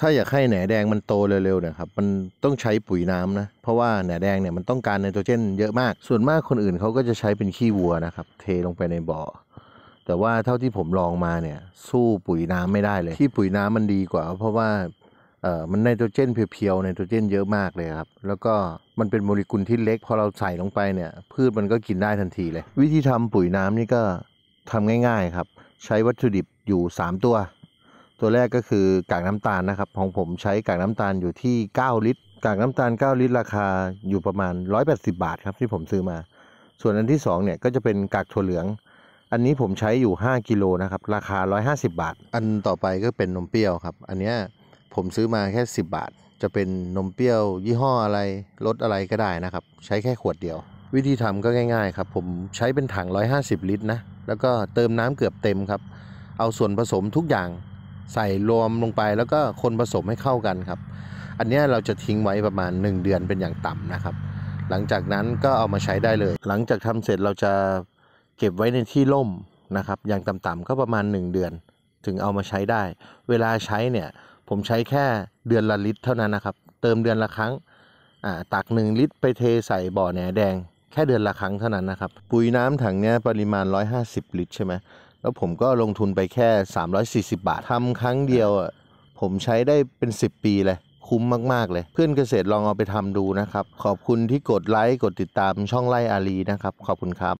ถ้าอยากให้แหนแดงมันโตเร็วๆนะครับมันต้องใช้ปุ๋ยน้ำนะเพราะว่าแหนแดงเนี่ยมันต้องการไนโตรเจนเยอะมาก ส่วนมากคนอื่นเขาก็จะใช้เป็นขี้วัวนะครับ เทลงไปในบ่อแต่ว่าเท่าที่ผมลองมาเนี่ยสู้ปุ๋ยน้ำไม่ได้เลย ที่ปุ๋ยน้ำมันดีกว่า เพราะว่าเอ่อมันไนโตรเจนเพียวๆไนโตรเจนเยอะมากเลยครับ แล้วก็มันเป็นโมเลกุลที่เล็กพอเราใส่ลงไปเนี่ยพืชมันก็กินได้ทันทีเลย วิธีทำปุ๋ยน้ำนี่ก็ทำง่ายๆครับ ใช้วัตถุดิบอยู่3ตัวตัวแรกก็คือกากน้ำตาลนะครับของผมใช้กากน้ำตาลอยู่ที่ 9 ลิตรกากน้ำตาล 9 ลิตร ราคาอยู่ประมาณ 180 บาทครับที่ผมซื้อมา ส่วนอันที่2เนี่ยก็จะเป็นกากถั่วเหลือง อันนี้ผมใช้อยู่ 5กิโลนะครับราคา 150 บาท อันต่อไปก็เป็นนมเปรี้ยวครับ อันเนี้ยผมซื้อมาแค่ 10 บาท จะเป็นนมเปรี้ยว ยี่ห้ออะไรรสอะไรก็ได้นะครับใช้แค่ขวดเดียว วิธีทำก็ง่ายๆครับผมใช้เป็นถัง 150 ลิตรนะแล้วก็เติมน้ำเกือบเต็มครับ เอาส่วนผสมทุกอย่างใส่รวมลงไปแล้วก็คนผสมให้เข้ากันครับ อันนี้เราจะทิ้งไว้ประมาณ 1 เดือนเป็นอย่างต่ำนะครับ หลังจากนั้นก็เอามาใช้ได้เลย หลังจากทำเสร็จเราจะเก็บไว้ในที่ร่มนะครับ อย่างต่ำๆก็ประมาณ 1 เดือน ถึงเอามาใช้ได้ เวลาใช้เนี่ยผมใช้แค่เดือนละลิตรเท่านั้นนะครับ เติมเดือนละครั้งตัก 1 ลิตร ไปเทใส่บ่อแหนแดงแค่เดือนละครั้งเท่านั้นนะครับ ปุ๋ยน้ำถังเนี้ยปริมาณ 150 ลิตรใช่ไหมแล้วผมก็ลงทุนไปแค่ 340 บาททำครั้งเดียวอ่ะผมใช้ได้เป็น 10 ปีเลย คุ้มมาก ๆ เลยเพื่อนเกษตรลองเอาไปทำดูนะครับ ขอบคุณที่กดไลค์กดติดตามช่องไล่อารีนะครับ ขอบคุณครับ